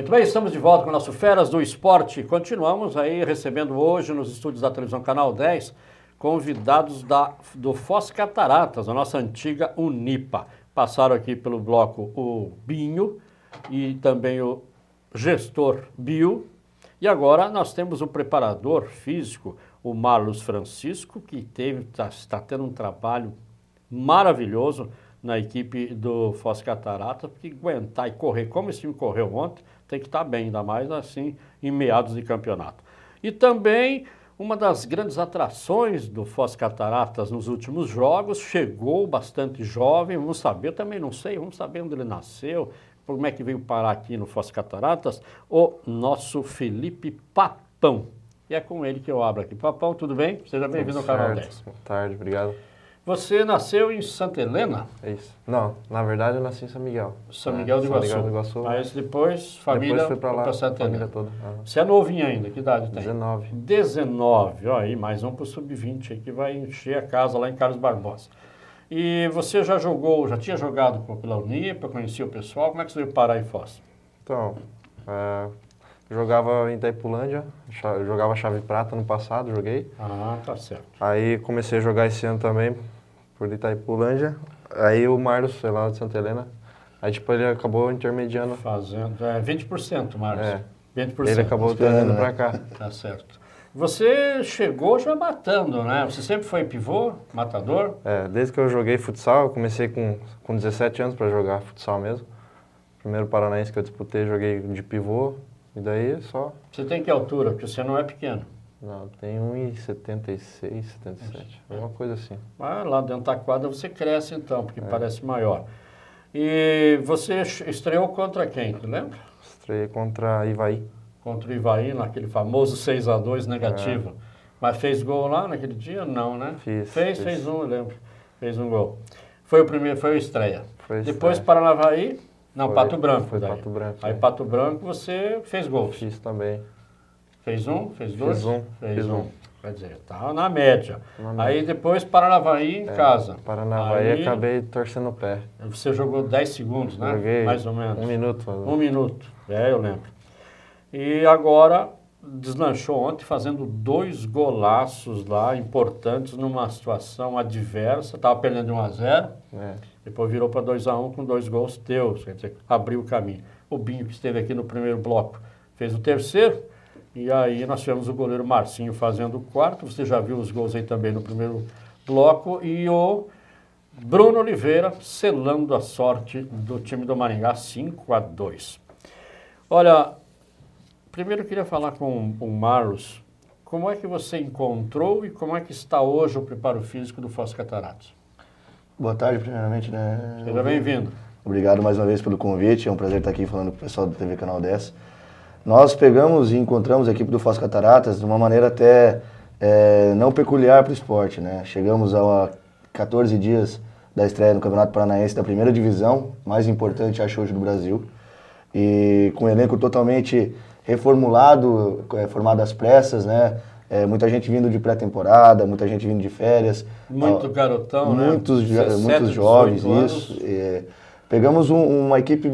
Muito bem, estamos de volta com o nosso Feras do Esporte. Continuamos aí recebendo hoje nos estúdios da televisão Canal 10 convidados da, do Foz Cataratas, a nossa antiga Unipa. Passaram aqui pelo bloco o Binho e também o gestor Bio. E agora nós temos o preparador físico, o Marlos Francisco, que teve, está, está tendo um trabalho maravilhoso na equipe do Foz Cataratas, porque aguentar e correr como esse time correu ontem, tem que estar bem, ainda mais assim em meados de campeonato. E também uma das grandes atrações do Foz Cataratas nos últimos jogos, chegou bastante jovem, vamos saber, também não sei, vamos saber onde ele nasceu, como é que veio parar aqui no Foz Cataratas, o nosso Felipe Papão. E é com ele que eu abro aqui. Papão, tudo bem? Seja bem-vindo ao Canal 10. Boa tarde, obrigado. Você nasceu em Santa Helena? É isso. Não, na verdade eu nasci em São Miguel. São é, Miguel é, do Iguaçu. São Miguel de Iguaçu. Aí depois, família depois fui pra lá, pra Santa Helena. Toda. Uhum. Você é novinho ainda, que idade tem? 19. 19, ó, aí mais um pro sub-20 aí que vai encher a casa lá em Carlos Barbosa. E você já jogou, já tinha jogado pela Unipa, conhecia o pessoal, como é que você veio parar em Foz? Então, é Jogava em Itaipulândia, jogava chave prata no passado, joguei. Ah, tá certo. Aí comecei a jogar esse ano também por Itaipulândia. Aí o Marlos, sei lá, de Santa Helena, aí tipo ele acabou intermediando. Fazendo, é 20%, Marlos. É. 20%. Ele acabou trazendo né? para cá. Tá certo. Você chegou já matando, né? Você sempre foi pivô, matador? É, desde que eu joguei futsal, eu comecei com, com 17 anos para jogar futsal mesmo. Primeiro paranaense que eu disputei, joguei de pivô. E daí é só. Você tem que altura, porque você não é pequeno. Não, tem 1,76, 77, é. alguma coisa assim. Mas lá dentro da quadra você cresce então, porque é. parece maior. E você estreou contra quem, tu lembra? Estreiei contra Ivaí. Contra o Ivaí, naquele famoso 6 a 2 negativo. É. Mas fez gol lá naquele dia? Não, né? Fiz. Fez, fiz, fez um, eu lembro. Fez um gol. Foi o primeiro, foi a estreia. Foi a estreia. Depois Paranavaí. Não, foi, Pato Branco. Foi daí. Pato Branco. Aí é. Pato Branco você fez gols. Fiz também. Fez um? Fez dois? Fiz um. Fez, fiz um. um. Quer dizer, estava tá na média. Na aí depois Paranavaí em é, casa. Paranavaí aí, acabei torcendo o pé. Você jogou 10 segundos, né? Joguei Mais ou menos. Um minuto. Um minuto, é, eu lembro. E agora deslanchou ontem fazendo dois golaços lá importantes numa situação adversa. Estava perdendo 1 a 0 é. Depois virou para 2 a 1 um, com dois gols teus, quer dizer, abriu o caminho. O Binho, que esteve aqui no primeiro bloco, fez o terceiro. E aí nós tivemos o goleiro Marcinho fazendo o quarto. Você já viu os gols aí também no primeiro bloco. E o Bruno Oliveira selando a sorte do time do Maringá 5 a 2. Olha, primeiro eu queria falar com o Marlos. Como é que você encontrou e como é que está hoje o preparo físico do Foz Cataratas? Boa tarde, primeiramente, né? Seja bem-vindo. Obrigado mais uma vez pelo convite, é um prazer estar aqui falando com o pessoal do TV Canal 10. Nós pegamos e encontramos a equipe do Foz Cataratas de uma maneira até é, não peculiar para o esporte, né? Chegamos a 14 dias da estreia no Campeonato Paranaense da primeira divisão, mais importante, acho, hoje do Brasil. E com o elenco totalmente reformulado, é, formado às pressas, né? É, muita gente vindo de pré-temporada, muita gente vindo de férias. Muito ó, garotão, né? muitos, né? Jo é, muitos jovens, isso. É, pegamos um, uma equipe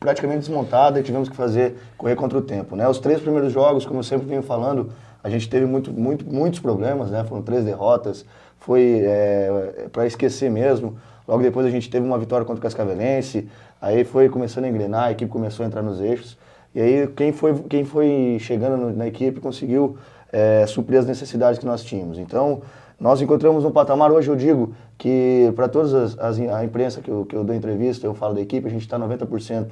praticamente desmontada e tivemos que fazer correr contra o tempo. Né? Os três primeiros jogos, como eu sempre venho falando, a gente teve muito, muito, muitos problemas, né? foram três derrotas, foi é, para esquecer mesmo. Logo depois a gente teve uma vitória contra o Cascavelense, aí foi começando a engrenar, a equipe começou a entrar nos eixos. E aí quem foi, quem foi chegando na equipe conseguiu é, suprir as necessidades que nós tínhamos. Então, nós encontramos um patamar, hoje eu digo que para toda as, as, a imprensa que eu, que eu dou entrevista, eu falo da equipe, a gente está 90%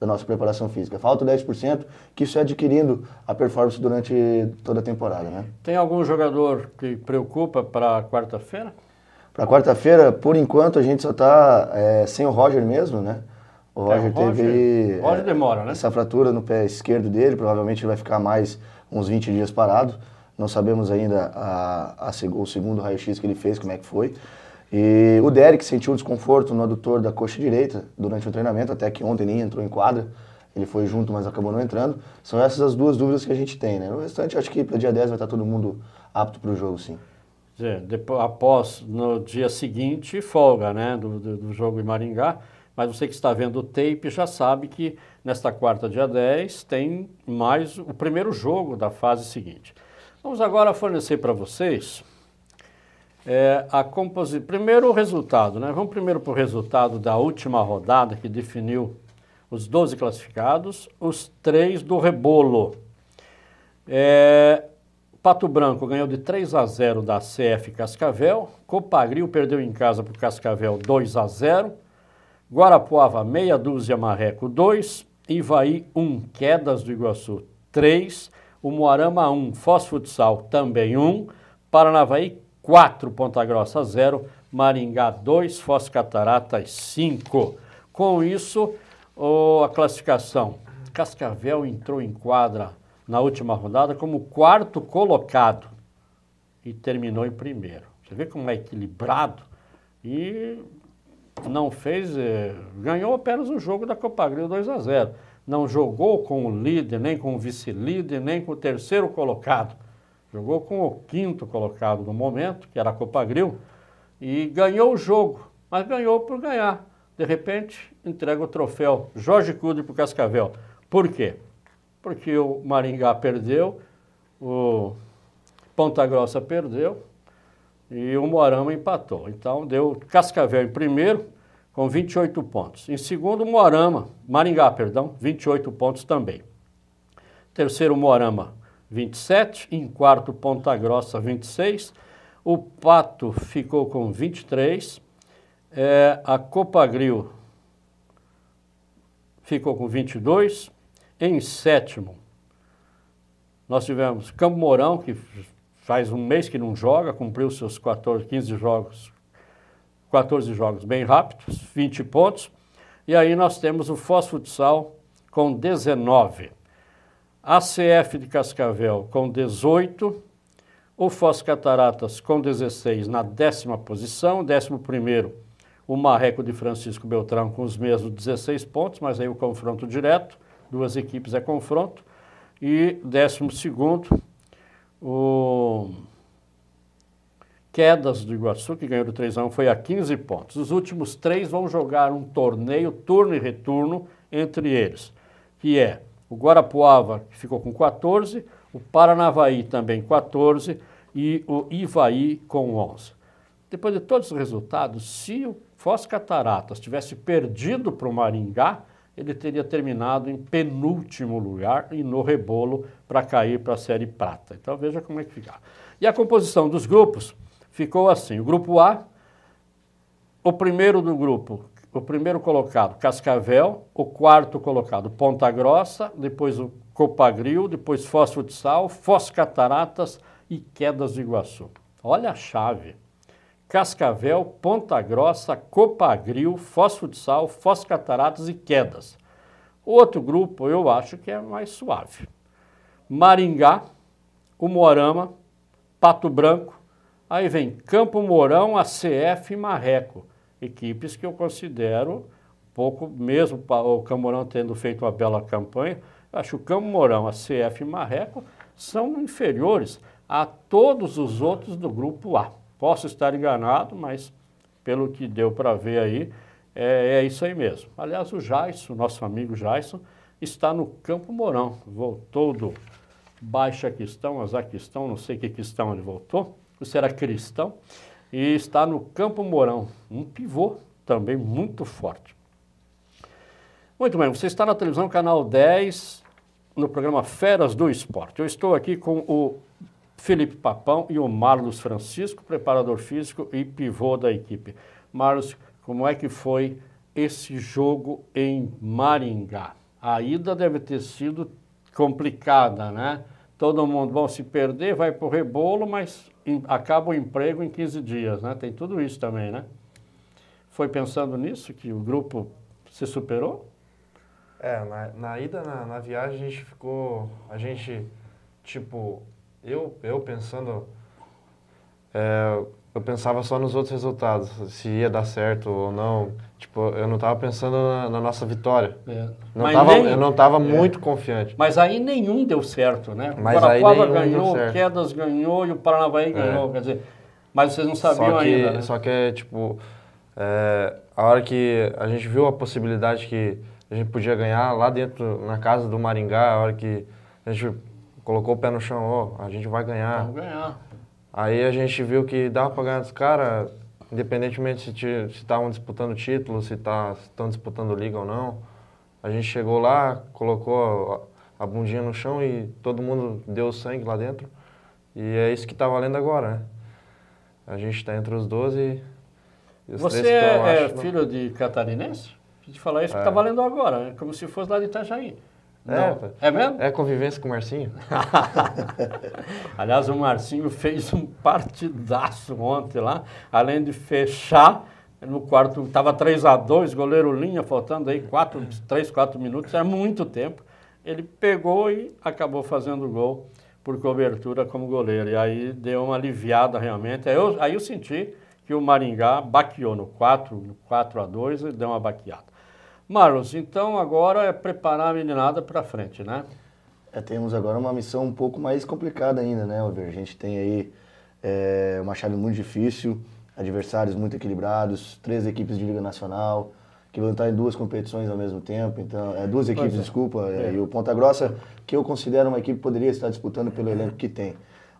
da nossa preparação física. Falta 10%, que isso é adquirindo a performance durante toda a temporada. Né? Tem algum jogador que preocupa para quarta-feira? Para quarta-feira, por enquanto, a gente só está é, sem o Roger mesmo, né? O Roger, é, o Roger teve. Roger é, demora, né? Essa fratura no pé esquerdo dele, provavelmente vai ficar mais uns 20 dias parado. Não sabemos ainda a, a, o segundo raio-x que ele fez, como é que foi. E o Derek sentiu desconforto no adutor da coxa direita durante o treinamento, até que ontem nem entrou em quadra. Ele foi junto, mas acabou não entrando. São essas as duas dúvidas que a gente tem, né? No restante, acho que para dia 10 vai estar tá todo mundo apto para o jogo, sim. depois, após, no dia seguinte, folga, né, do, do, do jogo em Maringá. Mas você que está vendo o tape já sabe que nesta quarta, dia 10, tem mais o primeiro jogo da fase seguinte. Vamos agora fornecer para vocês é, a composição. Primeiro o resultado, né? Vamos primeiro para o resultado da última rodada que definiu os 12 classificados, os três do rebolo. É, Pato Branco ganhou de 3 a 0 da CF Cascavel, Copagrio perdeu em casa para o Cascavel 2 a 0 Guarapuava, meia dúzia Marreco, 2. Ivaí, 1. Um. Quedas do Iguaçu, 3. Umuarama, 1. Um. Foz Futsal, também 1. Um. Paranavaí, 4. Ponta Grossa, 0. Maringá, 2. Foz Cataratas, 5. Com isso, oh, a classificação. Cascavel entrou em quadra na última rodada como quarto colocado e terminou em primeiro. Você vê como é equilibrado e não fez, eh, ganhou apenas o jogo da Copa Gril 2 a 0. Não jogou com o líder, nem com o vice-líder, nem com o terceiro colocado. Jogou com o quinto colocado no momento, que era a Gril e ganhou o jogo, mas ganhou por ganhar. De repente, entrega o troféu Jorge Cude para o Cascavel. Por quê? Porque o Maringá perdeu, o Ponta Grossa perdeu, e o Morama empatou. Então deu Cascavel em primeiro com 28 pontos. Em segundo, Morama, Maringá, perdão, 28 pontos também. Terceiro, Morama, 27. Em quarto, Ponta Grossa, 26. O Pato ficou com 23. É, a Copagril ficou com 22. Em sétimo, nós tivemos Campo Mourão, que faz um mês que não joga, cumpriu seus 14, 15 jogos, 14 jogos bem rápidos, 20 pontos. E aí nós temos o Foz Futsal com 19. ACF de Cascavel com 18, o Foz Cataratas com 16 na décima posição, décimo primeiro o Marreco de Francisco Beltrão com os mesmos 16 pontos, mas aí o confronto direto, duas equipes é confronto, e décimo segundo o Quedas do Iguaçu, que ganhou do 3 x 1, foi a 15 pontos. Os últimos três vão jogar um torneio, turno e retorno, entre eles, que é o Guarapuava, que ficou com 14, o Paranavaí também 14 e o Ivaí com 11. Depois de todos os resultados, se o Foz Cataratas tivesse perdido para o Maringá, ele teria terminado em penúltimo lugar e no rebolo para cair para a Série Prata. Então veja como é que fica. E a composição dos grupos ficou assim: o grupo A, o primeiro do grupo, o primeiro colocado Cascavel, o quarto colocado Ponta Grossa, depois o Copagril, depois Foz Futsal, Foz Cataratas e Quedas do Iguaçu. Olha a chave. Cascavel, Ponta Grossa, Copagril, Foz Futsal, Foz Cataratas e Quedas. outro grupo eu acho que é mais suave. Maringá, Umorama, Pato Branco, aí vem Campo Mourão, ACF e Marreco. Equipes que eu considero pouco, mesmo o Camorão tendo feito uma bela campanha, acho que o Campo Mourão, ACF e Marreco são inferiores a todos os outros do grupo A. Posso estar enganado, mas pelo que deu para ver aí, é, é, isso aí mesmo. Aliás, o Jaison, nosso amigo Jaison, está no Campo Mourão. Voltou do Baixa Quistão, Azaquistão, não sei que questão ele voltou, ou era cristão, e está no Campo Mourão. Um pivô também muito forte. Muito bem, você está na televisão Canal 10, no programa Feras do Esporte. Eu estou aqui com o Felipe Papão e o Marlos Francisco, preparador físico e pivô da equipe. Marlos, como é que foi esse jogo em Maringá? A ida deve ter sido complicada, né? Todo mundo bom se perder, vai para o rebolo, mas acaba o emprego em 15 dias, né? Tem tudo isso também, né? Foi pensando nisso que o grupo se superou? É, na, na ida, na, na viagem, a gente ficou... A gente, tipo, eu, eu pensando, é, eu pensava só nos outros resultados, se ia dar certo ou não. Tipo, eu não estava pensando na, na, nossa vitória. É. Não tava, nem, eu não estava é. muito confiante. Mas aí nenhum deu certo, né? Mas o Guarapuava ganhou, o Quedas ganhou e o Paranavaí é. ganhou. Quer dizer, mas vocês não sabiam só que, ainda. Né? Só que é tipo. É, a hora que a gente viu a possibilidade que a gente podia ganhar lá dentro, na casa do Maringá, a hora que a gente colocou o pé no chão, ó, oh, a gente vai ganhar. Vamos ganhar. Aí a gente viu que dava para ganhar dos caras, independentemente se estavam tá disputando título, se tá, estão disputando liga ou não. A gente chegou lá, colocou a, a bundinha no chão e todo mundo deu sangue lá dentro. E é isso que está valendo agora, né? A gente está entre os 12 e os Você três é acho, né? filho não... de catarinense? De falar é isso é. que está valendo agora, né? como se fosse lá de Itajaí. Não. É, é mesmo? É convivência com o Marcinho. Aliás, o Marcinho fez um partidaço ontem lá, além de fechar no quarto, estava 3 a 2 goleiro linha, faltando aí 4, 3, 4 minutos, é muito tempo. Ele pegou e acabou fazendo gol por cobertura como goleiro. E aí deu uma aliviada realmente. Aí eu, aí eu senti que o Maringá baqueou no 4, no 4 a 2 e deu uma baqueada. Marlos, então agora é preparar a meninada para frente, né? É, temos agora uma missão um pouco mais complicada ainda, né, Over? A gente tem aí é, uma chave muito difícil, adversários muito equilibrados, três equipes de Liga Nacional, que vão estar em duas competições ao mesmo tempo, então, é, duas equipes, é. desculpa, é, é. e o Ponta Grossa, que eu considero uma equipe que poderia estar disputando pelo elenco que tem.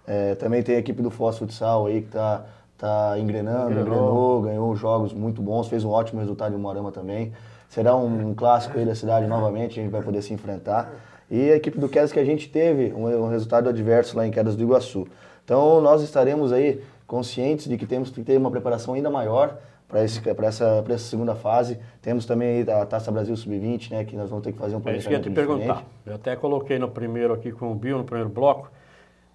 É, também tem a equipe do Foz Futsal aí, que está tá engrenando, engrenou. engrenou, ganhou jogos muito bons, fez um ótimo resultado em Morama também. Será um clássico aí da cidade novamente, a gente vai poder se enfrentar. E a equipe do Quedas que a gente teve um, resultado adverso lá em Quedas do Iguaçu. Então nós estaremos aí conscientes de que temos que ter uma preparação ainda maior para essa, essa segunda fase. Temos também aí a Taça Brasil Sub-20, né, que nós vamos ter que fazer um planejamento é isso que eu te diferente. perguntar. Eu até coloquei no primeiro aqui com o Bill, no primeiro bloco.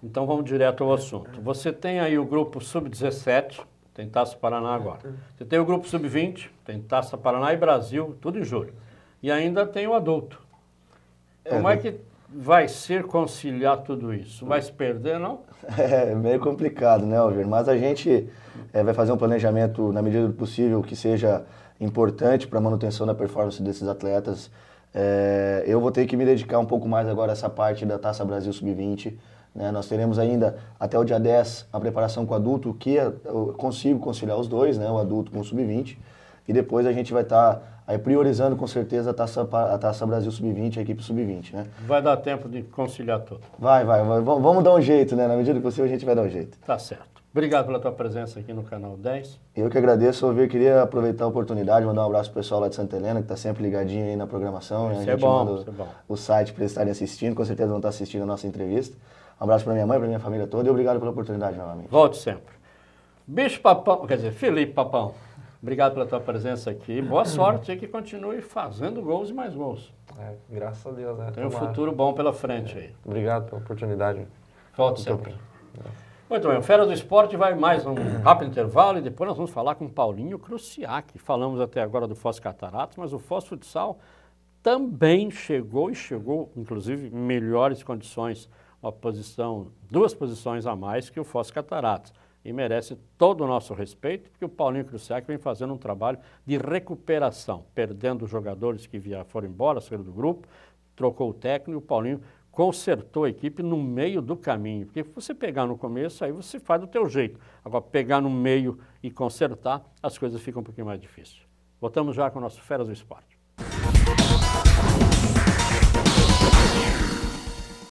Então vamos direto ao assunto. Você tem aí o grupo Sub-17, tem Taça Paraná é, agora. Tá. Você tem o grupo sub-20, tem Taça Paraná e Brasil, tudo em julho. E ainda tem o adulto. É, Como é, né? que vai ser conciliar tudo isso? Vai se perder, não? É, é meio complicado, né, Alvir? Mas a gente é, vai fazer um planejamento, na medida do possível, que seja importante para a manutenção da performance desses atletas. É, eu vou ter que me dedicar um pouco mais agora a essa parte da Taça Brasil Sub-20, né? Nós teremos ainda, até o dia 10, a preparação com adulto, que é, eu consigo conciliar os dois, né? o adulto com o sub-20. E depois a gente vai estar tá, priorizando com certeza a Taça, a taça Brasil Sub-20, a equipe Sub-20. Né? Vai dar tempo de conciliar tudo. Vai, vai, vai. Vamos dar um jeito, né? Na medida que possível a gente vai dar um jeito. Tá certo. Obrigado pela tua presença aqui no Canal 10. Eu que agradeço, eu Queria aproveitar a oportunidade, mandar um abraço pro pessoal lá de Santa Helena, que está sempre ligadinho aí na programação. Né? Isso é bom, isso é bom. O site para eles estarem assistindo, com certeza vão estar assistindo a nossa entrevista. Um abraço para minha mãe, para minha família toda e obrigado pela oportunidade novamente. Volte sempre. Bicho Papão, quer dizer, Felipe Papão, obrigado pela tua presença aqui. Boa sorte e que continue fazendo gols e mais gols. É, graças a Deus, né? Tem um Tomara. futuro bom pela frente é. aí. Obrigado pela oportunidade. Volte sempre. Muito bem, o Fera do Esporte vai mais um rápido intervalo e depois nós vamos falar com Paulinho Cruciac. Falamos até agora do Foz Cataratas, mas o Foz Futsal também chegou e chegou, inclusive, melhores condições uma posição, duas posições a mais que o Foz Cataratas. E merece todo o nosso respeito, porque o Paulinho Cruciac vem fazendo um trabalho de recuperação, perdendo jogadores que via, foram embora, saíram do grupo, trocou o técnico e o Paulinho consertou a equipe no meio do caminho. Porque se você pegar no começo, aí você faz do teu jeito. Agora, pegar no meio e consertar, as coisas ficam um pouquinho mais difíceis. Voltamos já com o nosso Feras do Esporte.